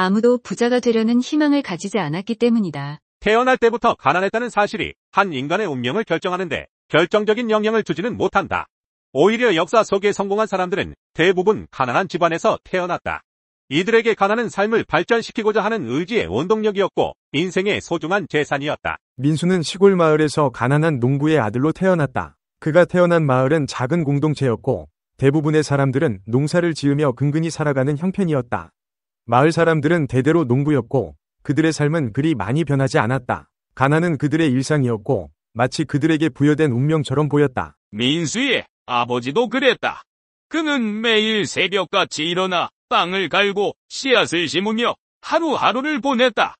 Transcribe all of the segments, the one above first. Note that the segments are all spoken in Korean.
아무도 부자가 되려는 희망을 가지지 않았기 때문이다. 태어날 때부터 가난했다는 사실이 한 인간의 운명을 결정하는데 결정적인 영향을 주지는 못한다. 오히려 역사 속에 성공한 사람들은 대부분 가난한 집안에서 태어났다. 이들에게 가난한 삶을 발전시키고자 하는 의지의 원동력이었고 인생의 소중한 재산이었다. 민수는 시골 마을에서 가난한 농부의 아들로 태어났다. 그가 태어난 마을은 작은 공동체였고 대부분의 사람들은 농사를 지으며 근근히 살아가는 형편이었다. 마을 사람들은 대대로 농부였고 그들의 삶은 그리 많이 변하지 않았다. 가난은 그들의 일상이었고 마치 그들에게 부여된 운명처럼 보였다. 민수의 아버지도 그랬다. 그는 매일 새벽같이 일어나 땅을 갈고 씨앗을 심으며 하루하루를 보냈다.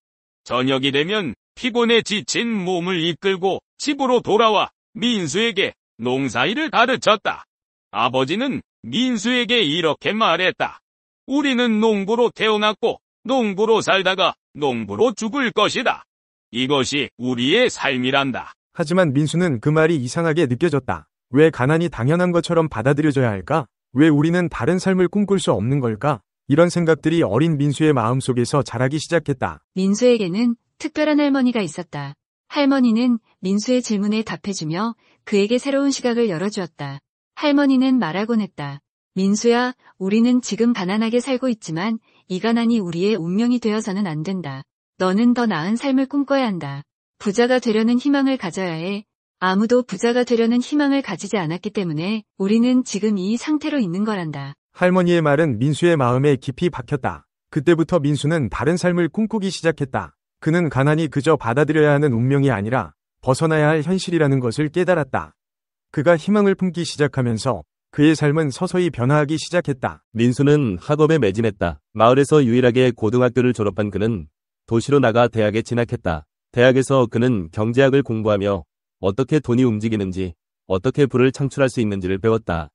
저녁이 되면 피곤에 지친 몸을 이끌고 집으로 돌아와 민수에게 농사일을 가르쳤다. 아버지는 민수에게 이렇게 말했다. 우리는 농부로 태어났고 농부로 살다가 농부로 죽을 것이다. 이것이 우리의 삶이란다. 하지만 민수는 그 말이 이상하게 느껴졌다. 왜 가난이 당연한 것처럼 받아들여져야 할까? 왜 우리는 다른 삶을 꿈꿀 수 없는 걸까? 이런 생각들이 어린 민수의 마음속에서 자라기 시작했다. 민수에게는 특별한 할머니가 있었다. 할머니는 민수의 질문에 답해주며 그에게 새로운 시각을 열어주었다. 할머니는 말하곤 했다. 민수야, 우리는 지금 가난하게 살고 있지만 이 가난이 우리의 운명이 되어서는 안 된다. 너는 더 나은 삶을 꿈꿔야 한다. 부자가 되려는 희망을 가져야 해. 아무도 부자가 되려는 희망을 가지지 않았기 때문에 우리는 지금 이 상태로 있는 거란다. 할머니의 말은 민수의 마음에 깊이 박혔다. 그때부터 민수는 다른 삶을 꿈꾸기 시작했다. 그는 가난이 그저 받아들여야 하는 운명이 아니라 벗어나야 할 현실이라는 것을 깨달았다. 그가 희망을 품기 시작하면서 그의 삶은 서서히 변화하기 시작했다. 민수는 학업에 매진했다. 마을에서 유일하게 고등학교를 졸업한 그는 도시로 나가 대학에 진학했다. 대학에서 그는 경제학을 공부하며 어떻게 돈이 움직이는지, 어떻게 부를 창출할 수 있는지를 배웠다.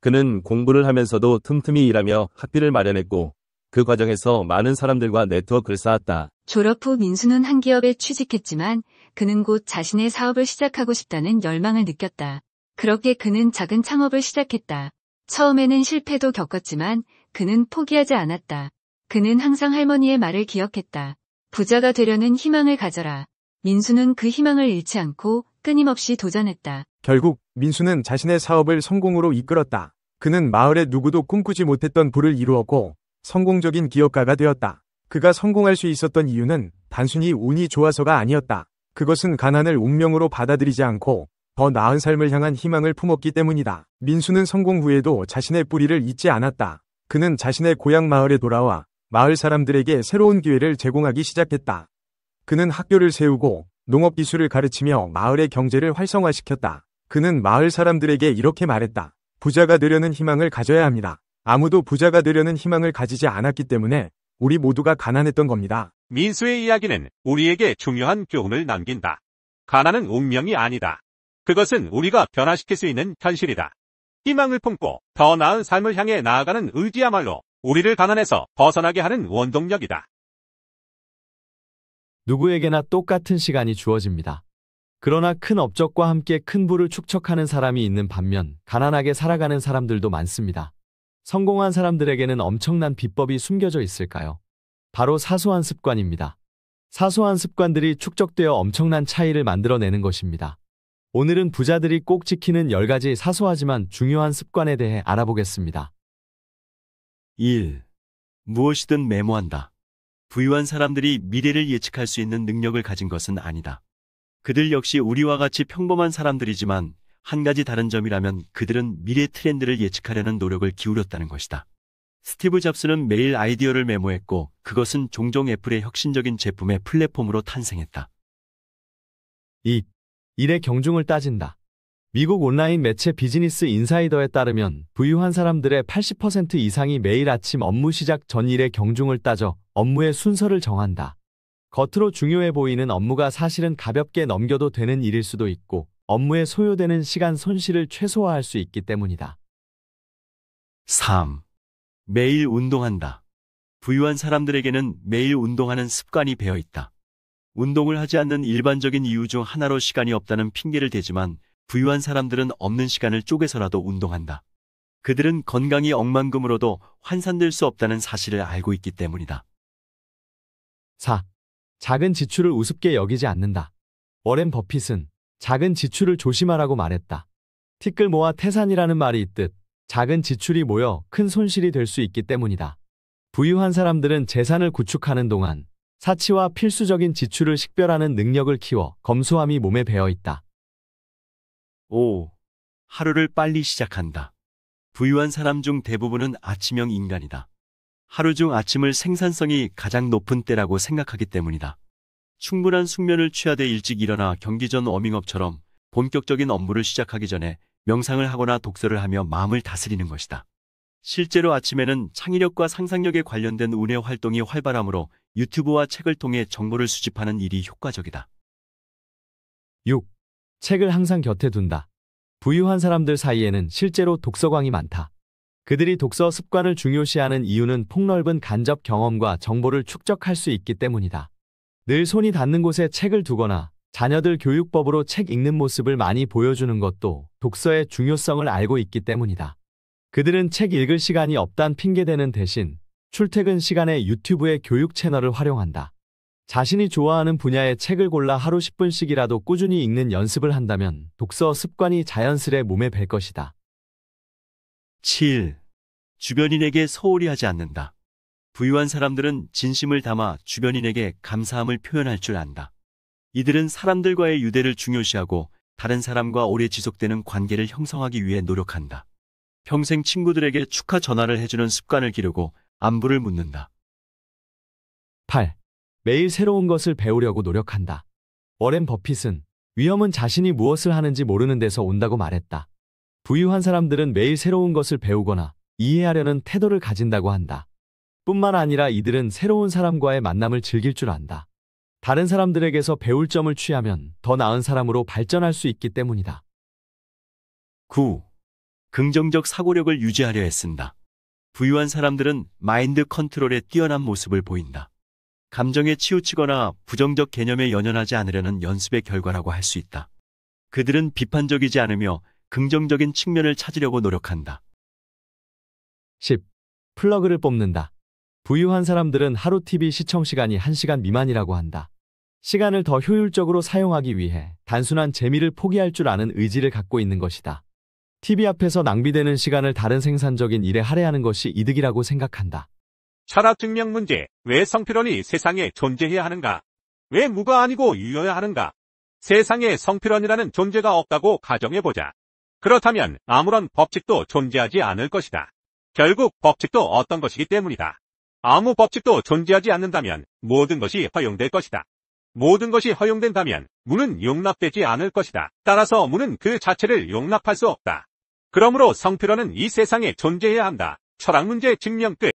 그는 공부를 하면서도 틈틈이 일하며 학비를 마련했고 그 과정에서 많은 사람들과 네트워크를 쌓았다. 졸업 후 민수는 한 기업에 취직했지만 그는 곧 자신의 사업을 시작하고 싶다는 열망을 느꼈다. 그렇게 그는 작은 창업을 시작했다. 처음에는 실패도 겪었지만 그는 포기하지 않았다. 그는 항상 할머니의 말을 기억했다. 부자가 되려는 희망을 가져라. 민수는 그 희망을 잃지 않고 끊임없이 도전했다. 결국 민수는 자신의 사업을 성공으로 이끌었다. 그는 마을에 누구도 꿈꾸지 못했던 부를 이루었고 성공적인 기업가가 되었다. 그가 성공할 수 있었던 이유는 단순히 운이 좋아서가 아니었다. 그것은 가난을 운명으로 받아들이지 않고 더 나은 삶을 향한 희망을 품었기 때문이다. 민수는 성공 후에도 자신의 뿌리를 잊지 않았다. 그는 자신의 고향 마을에 돌아와 마을 사람들에게 새로운 기회를 제공하기 시작했다. 그는 학교를 세우고 농업기술을 가르치며 마을의 경제를 활성화시켰다. 그는 마을 사람들에게 이렇게 말했다. 부자가 되려는 희망을 가져야 합니다. 아무도 부자가 되려는 희망을 가지지 않았기 때문에 우리 모두가 가난했던 겁니다. 민수의 이야기는 우리에게 중요한 교훈을 남긴다. 가난은 운명이 아니다. 그것은 우리가 변화시킬 수 있는 현실이다. 희망을 품고 더 나은 삶을 향해 나아가는 의지야말로 우리를 가난에서 벗어나게 하는 원동력이다. 누구에게나 똑같은 시간이 주어집니다. 그러나 큰 업적과 함께 큰 부를 축적하는 사람이 있는 반면 가난하게 살아가는 사람들도 많습니다. 성공한 사람들에게는 엄청난 비법이 숨겨져 있을까요? 바로 사소한 습관입니다. 사소한 습관들이 축적되어 엄청난 차이를 만들어내는 것입니다. 오늘은 부자들이 꼭 지키는 10가지 사소하지만 중요한 습관에 대해 알아보겠습니다. 1. 무엇이든 메모한다. 부유한 사람들이 미래를 예측할 수 있는 능력을 가진 것은 아니다. 그들 역시 우리와 같이 평범한 사람들이지만 한 가지 다른 점이라면 그들은 미래 트렌드를 예측하려는 노력을 기울였다는 것이다. 스티브 잡스는 매일 아이디어를 메모했고 그것은 종종 애플의 혁신적인 제품의 플랫폼으로 탄생했다. 2. 일의 경중을 따진다. 미국 온라인 매체 비즈니스 인사이더에 따르면 부유한 사람들의 80% 이상이 매일 아침 업무 시작 전 일의 경중을 따져 업무의 순서를 정한다. 겉으로 중요해 보이는 업무가 사실은 가볍게 넘겨도 되는 일일 수도 있고 업무에 소요되는 시간 손실을 최소화할 수 있기 때문이다. 3. 매일 운동한다. 부유한 사람들에게는 매일 운동하는 습관이 배어 있다. 운동을 하지 않는 일반적인 이유 중 하나로 시간이 없다는 핑계를 대지만 부유한 사람들은 없는 시간을 쪼개서라도 운동한다. 그들은 건강이 억만금으로도 환산될 수 없다는 사실을 알고 있기 때문이다. 4. 작은 지출을 우습게 여기지 않는다. 워렌 버핏은 작은 지출을 조심하라고 말했다. 티끌 모아 태산이라는 말이 있듯 작은 지출이 모여 큰 손실이 될 수 있기 때문이다. 부유한 사람들은 재산을 구축하는 동안 사치와 필수적인 지출을 식별하는 능력을 키워 검소함이 몸에 배어 있다. 5. 하루를 빨리 시작한다. 부유한 사람 중 대부분은 아침형 인간이다. 하루 중 아침을 생산성이 가장 높은 때라고 생각하기 때문이다. 충분한 숙면을 취하되 일찍 일어나 경기 전 워밍업처럼 본격적인 업무를 시작하기 전에 명상을 하거나 독서를 하며 마음을 다스리는 것이다. 실제로 아침에는 창의력과 상상력에 관련된 운의 활동이 활발하므로 유튜브와 책을 통해 정보를 수집하는 일이 효과적이다. 6. 책을 항상 곁에 둔다. 부유한 사람들 사이에는 실제로 독서광이 많다. 그들이 독서 습관을 중요시하는 이유는 폭넓은 간접 경험과 정보를 축적할 수 있기 때문이다. 늘 손이 닿는 곳에 책을 두거나 자녀들 교육법으로 책 읽는 모습을 많이 보여주는 것도 독서의 중요성을 알고 있기 때문이다. 그들은 책 읽을 시간이 없단 핑계대는 대신 출퇴근 시간에 유튜브의 교육 채널을 활용한다. 자신이 좋아하는 분야의 책을 골라 하루 10분씩이라도 꾸준히 읽는 연습을 한다면 독서 습관이 자연스레 몸에 벨 것이다. 7. 주변인에게 소홀히 하지 않는다. 부유한 사람들은 진심을 담아 주변인에게 감사함을 표현할 줄 안다. 이들은 사람들과의 유대를 중요시하고 다른 사람과 오래 지속되는 관계를 형성하기 위해 노력한다. 평생 친구들에게 축하 전화를 해주는 습관을 기르고 안부를 묻는다. 8. 매일 새로운 것을 배우려고 노력한다. 워렌 버핏은 위험은 자신이 무엇을 하는지 모르는 데서 온다고 말했다. 부유한 사람들은 매일 새로운 것을 배우거나 이해하려는 태도를 가진다고 한다. 뿐만 아니라 이들은 새로운 사람과의 만남을 즐길 줄 안다. 다른 사람들에게서 배울 점을 취하면 더 나은 사람으로 발전할 수 있기 때문이다. 9. 긍정적 사고력을 유지하려 했습니다. 부유한 사람들은 마인드 컨트롤에 뛰어난 모습을 보인다. 감정에 치우치거나 부정적 개념에 연연하지 않으려는 연습의 결과라고 할 수 있다. 그들은 비판적이지 않으며 긍정적인 측면을 찾으려고 노력한다. 10. 플러그를 뽑는다. 부유한 사람들은 하루 TV 시청 시간이 1시간 미만이라고 한다. 시간을 더 효율적으로 사용하기 위해 단순한 재미를 포기할 줄 아는 의지를 갖고 있는 것이다. TV 앞에서 낭비되는 시간을 다른 생산적인 일에 할애하는 것이 이득이라고 생각한다. 철학 증명 문제, 왜 성필원이 세상에 존재해야 하는가? 왜 무가 아니고 유여야 하는가? 세상에 성필원이라는 존재가 없다고 가정해보자. 그렇다면 아무런 법칙도 존재하지 않을 것이다. 결국 법칙도 어떤 것이기 때문이다. 아무 법칙도 존재하지 않는다면 모든 것이 허용될 것이다. 모든 것이 허용된다면 무는 용납되지 않을 것이다. 따라서 무는 그 자체를 용납할 수 없다. 그러므로 성필어는 이 세상에 존재해야 한다. 철학 문제 증명 끝.